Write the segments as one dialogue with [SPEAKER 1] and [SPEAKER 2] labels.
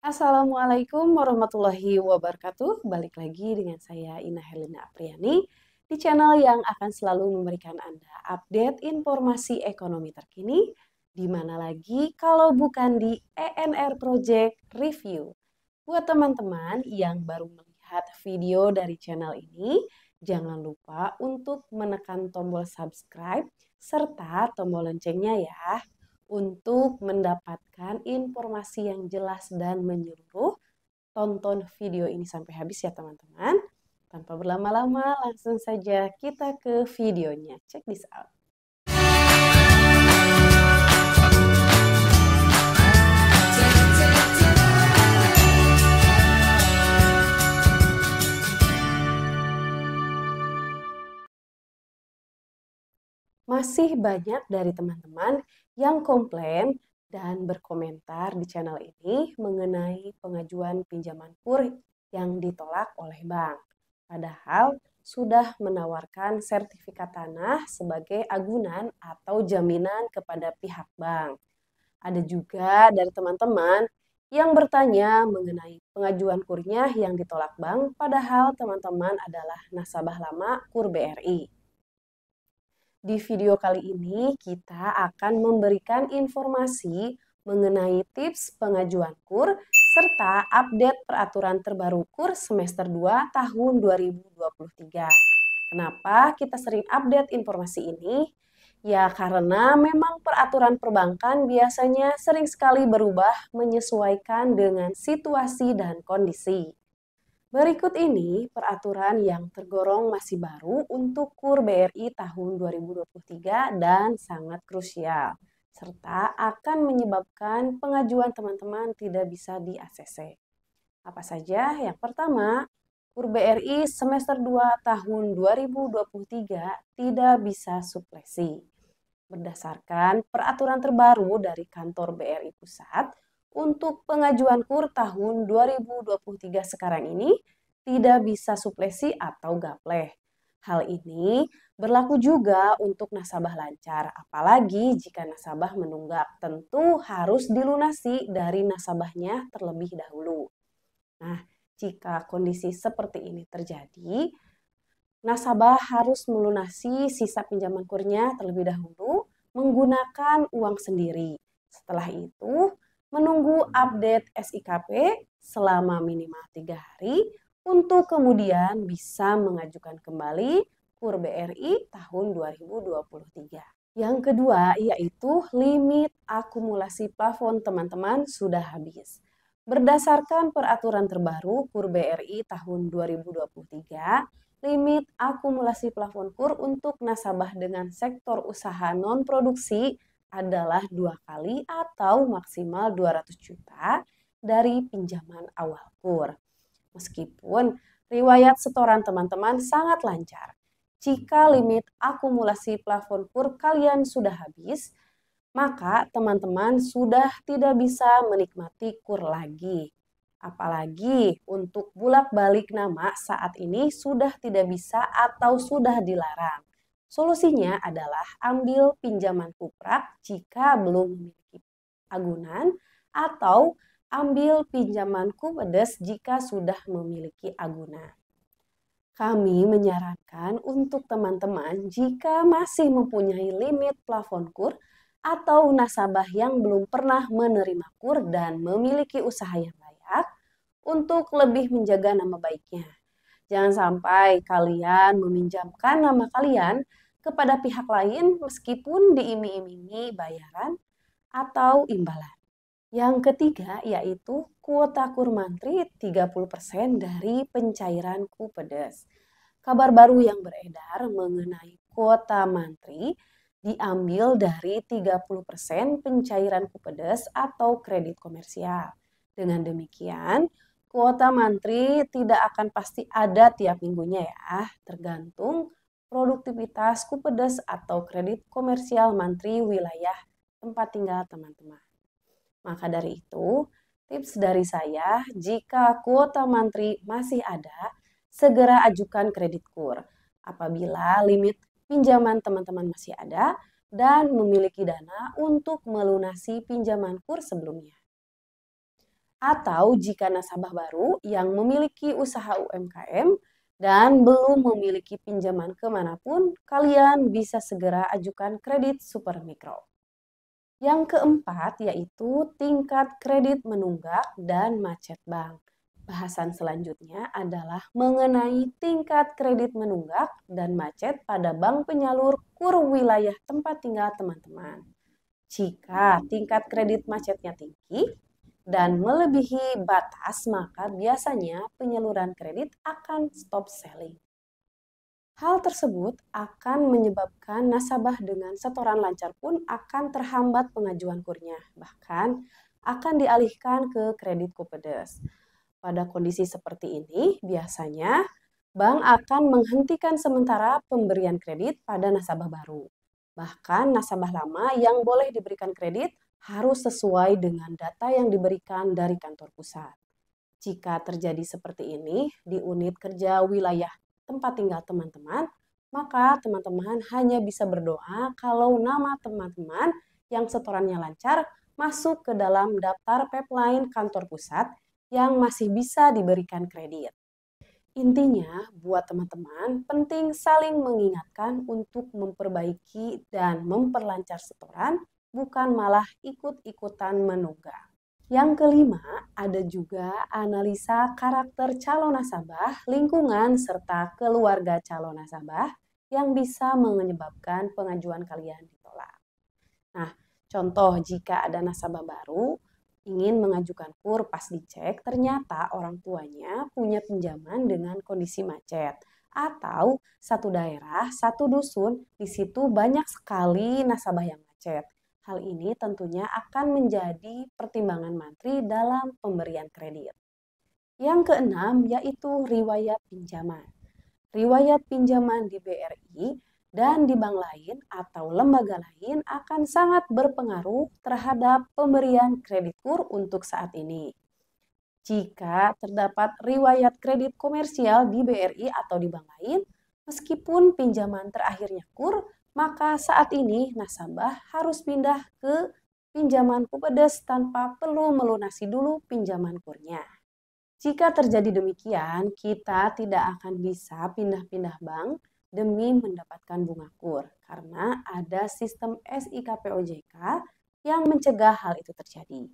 [SPEAKER 1] Assalamualaikum warahmatullahi wabarakatuh. Balik lagi dengan saya Ina Helena Apriani di channel yang akan selalu memberikan Anda update informasi ekonomi terkini di mana lagi kalau bukan di ENR Project Review. Buat teman-teman yang baru melihat video dari channel ini, jangan lupa untuk menekan tombol subscribe serta tombol loncengnya ya. Untuk mendapatkan informasi yang jelas dan menyeluruh, tonton video ini sampai habis ya teman-teman. Tanpa berlama-lama, langsung saja kita ke videonya. Check this out. masih banyak dari teman-teman yang komplain dan berkomentar di channel ini mengenai pengajuan pinjaman KUR yang ditolak oleh bank. Padahal sudah menawarkan sertifikat tanah sebagai agunan atau jaminan kepada pihak bank. Ada juga dari teman-teman yang bertanya mengenai pengajuan kurnya yang ditolak bank padahal teman-teman adalah nasabah lama KUR BRI. Di video kali ini, kita akan memberikan informasi mengenai tips pengajuan KUR serta update peraturan terbaru KUR semester 2 tahun 2023. Kenapa kita sering update informasi ini? Ya karena memang peraturan perbankan biasanya sering sekali berubah menyesuaikan dengan situasi dan kondisi. Berikut ini peraturan yang tergolong masih baru untuk KUR BRI tahun 2023 dan sangat krusial, serta akan menyebabkan pengajuan teman-teman tidak bisa di ACC. Apa saja? Yang pertama, KUR BRI semester 2 tahun 2023 tidak bisa suplesi. Berdasarkan peraturan terbaru dari kantor BRI Pusat, untuk pengajuan KUR tahun 2023 sekarang ini tidak bisa suplesi atau gapleh. Hal ini berlaku juga untuk nasabah lancar, apalagi jika nasabah menunggak tentu harus dilunasi dari nasabahnya terlebih dahulu. Nah, jika kondisi seperti ini terjadi, nasabah harus melunasi sisa pinjaman kurnya terlebih dahulu menggunakan uang sendiri. Setelah itu, menunggu update SIKP selama minimal tiga hari untuk kemudian bisa mengajukan kembali KUR BRI tahun 2023. Yang kedua yaitu limit akumulasi plafon teman-teman sudah habis. Berdasarkan peraturan terbaru KUR BRI tahun 2023, limit akumulasi plafon KUR untuk nasabah dengan sektor usaha non-produksi adalah dua kali atau maksimal 200 juta dari pinjaman awal kur. Meskipun riwayat setoran teman-teman sangat lancar, jika limit akumulasi plafon kur kalian sudah habis, maka teman-teman sudah tidak bisa menikmati kur lagi. Apalagi untuk bulat balik nama saat ini sudah tidak bisa atau sudah dilarang. Solusinya adalah ambil pinjaman kuprak jika belum memiliki agunan atau ambil pinjaman kupedes jika sudah memiliki agunan. Kami menyarankan untuk teman-teman jika masih mempunyai limit plafon kur atau nasabah yang belum pernah menerima kur dan memiliki usaha yang layak untuk lebih menjaga nama baiknya. Jangan sampai kalian meminjamkan nama kalian kepada pihak lain meskipun diiming-imingi bayaran atau imbalan. Yang ketiga yaitu kuota kurmantri 30% dari pencairan kupedes Kabar baru yang beredar mengenai kuota mantri diambil dari 30% pencairan kupedes atau kredit komersial. Dengan demikian, kuota mantri tidak akan pasti ada tiap minggunya ya, tergantung produktivitas Kupedes atau kredit komersial mantri wilayah tempat tinggal teman-teman. Maka dari itu, tips dari saya, jika kuota mantri masih ada, segera ajukan kredit kur. Apabila limit pinjaman teman-teman masih ada dan memiliki dana untuk melunasi pinjaman kur sebelumnya. Atau jika nasabah baru yang memiliki usaha UMKM, dan belum memiliki pinjaman kemanapun, kalian bisa segera ajukan kredit Super supermikro. Yang keempat yaitu tingkat kredit menunggak dan macet bank. Bahasan selanjutnya adalah mengenai tingkat kredit menunggak dan macet pada bank penyalur kur wilayah tempat tinggal teman-teman. Jika tingkat kredit macetnya tinggi, dan melebihi batas, maka biasanya penyaluran kredit akan stop selling. Hal tersebut akan menyebabkan nasabah dengan setoran lancar pun akan terhambat pengajuan kurnya, bahkan akan dialihkan ke kredit kupedes. Pada kondisi seperti ini, biasanya bank akan menghentikan sementara pemberian kredit pada nasabah baru. Bahkan nasabah lama yang boleh diberikan kredit harus sesuai dengan data yang diberikan dari kantor pusat. Jika terjadi seperti ini di unit kerja wilayah tempat tinggal teman-teman, maka teman-teman hanya bisa berdoa kalau nama teman-teman yang setorannya lancar masuk ke dalam daftar pipeline kantor pusat yang masih bisa diberikan kredit. Intinya, buat teman-teman, penting saling mengingatkan untuk memperbaiki dan memperlancar setoran bukan malah ikut-ikutan menunggang. Yang kelima, ada juga analisa karakter calon nasabah, lingkungan, serta keluarga calon nasabah yang bisa menyebabkan pengajuan kalian ditolak. Nah, contoh jika ada nasabah baru ingin mengajukan kur pas dicek, ternyata orang tuanya punya pinjaman dengan kondisi macet. Atau satu daerah, satu dusun, di situ banyak sekali nasabah yang macet Hal ini tentunya akan menjadi pertimbangan mantri dalam pemberian kredit. Yang keenam yaitu riwayat pinjaman. Riwayat pinjaman di BRI dan di bank lain atau lembaga lain akan sangat berpengaruh terhadap pemberian kredit kur untuk saat ini. Jika terdapat riwayat kredit komersial di BRI atau di bank lain, meskipun pinjaman terakhirnya kur, maka saat ini nasabah harus pindah ke pinjaman kupedes tanpa perlu melunasi dulu pinjaman kurnya. Jika terjadi demikian, kita tidak akan bisa pindah-pindah bank demi mendapatkan bunga kur karena ada sistem SIKP OJK yang mencegah hal itu terjadi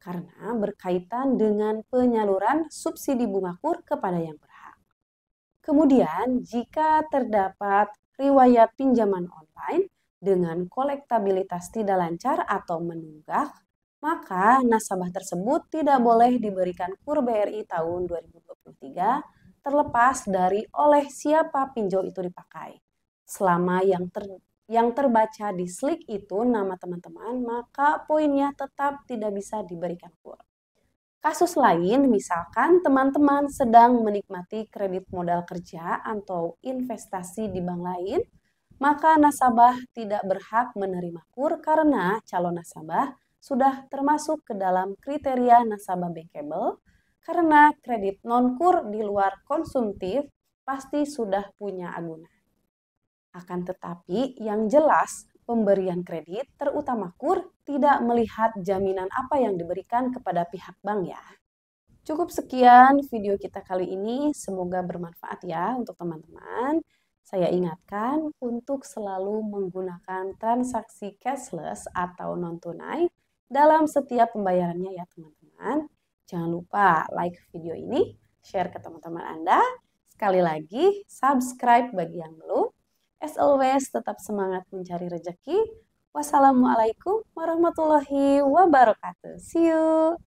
[SPEAKER 1] karena berkaitan dengan penyaluran subsidi bunga kur kepada yang berhak. Kemudian, jika terdapat riwayat pinjaman online dengan kolektabilitas tidak lancar atau menunggak, maka nasabah tersebut tidak boleh diberikan KUR BRI tahun 2023 terlepas dari oleh siapa pinjol itu dipakai. Selama yang ter, yang terbaca di slik itu nama teman-teman, maka poinnya tetap tidak bisa diberikan KUR. Kasus lain misalkan teman-teman sedang menikmati kredit modal kerja atau investasi di bank lain, maka nasabah tidak berhak menerima KUR karena calon nasabah sudah termasuk ke dalam kriteria nasabah bankable karena kredit non-KUR di luar konsumtif pasti sudah punya agunan. Akan tetapi, yang jelas pemberian kredit, terutama KUR, tidak melihat jaminan apa yang diberikan kepada pihak bank ya. Cukup sekian video kita kali ini, semoga bermanfaat ya untuk teman-teman. Saya ingatkan untuk selalu menggunakan transaksi cashless atau non-tunai dalam setiap pembayarannya ya teman-teman. Jangan lupa like video ini, share ke teman-teman Anda. Sekali lagi, subscribe bagi yang belum As always, tetap semangat mencari rejeki. Wassalamualaikum warahmatullahi wabarakatuh. See you.